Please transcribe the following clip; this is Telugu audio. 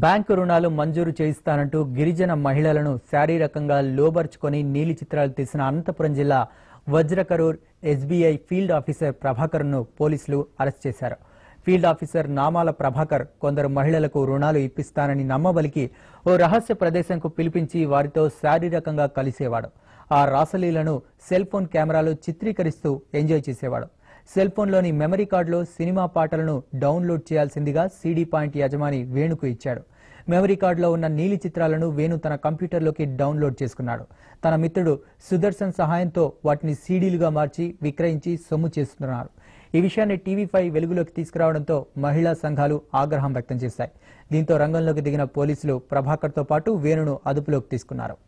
బ్యాంకు రుణాలు మంజూరు చేయిస్తానంటూ గిరిజన మహిళలను శారీరకంగా లోబర్చుకొని నీలి చిత్రాలు తీసిన అనంతపురం జిల్లా వజ్రకరూర్ ఎస్బీఐ ఫీల్డ్ ఆఫీసర్ ప్రభాకర్ను పోలీసులు అరెస్ట్ చేశారు ఫీల్డ్ ఆఫీసర్ నామాల ప్రభాకర్ కొందరు మహిళలకు రుణాలు ఇప్పిస్తానని నమ్మబలికి ఓ రహస్య ప్రదేశంకు పిలిపించి వారితో శారీరకంగా కలిసేవాడు ఆ రాసలీలను సెల్ ఫోన్ కెమెరాలు చిత్రీకరిస్తూ ఎంజాయ్ చేసేవాడు సెల్ ఫోన్లోని మెమరీ కార్డులో సినిమా పాటలను డౌన్లోడ్ చేయాల్సిందిగా సీడీ పాయింట్ యజమాని వేణుకు ఇచ్చాడు మెమరీ కార్డులో ఉన్న నీలి చిత్రాలను వేణు తన కంప్యూటర్లోకి డౌన్లోడ్ చేసుకున్నాడు తన మిత్రుడు సుదర్శన్ సహాయంతో వాటిని సీడీలుగా మార్చి విక్రయించి సొమ్ము చేస్తున్నారు ఈ విషయాన్ని టీవీ ఫైవ్ వెలుగులోకి తీసుకురావడంతో మహిళా సంఘాలు ఆగ్రహం వ్యక్తం చేశాయి దీంతో రంగంలోకి దిగిన పోలీసులు ప్రభాకర్తో పాటు వేణును అదుపులోకి తీసుకున్నారు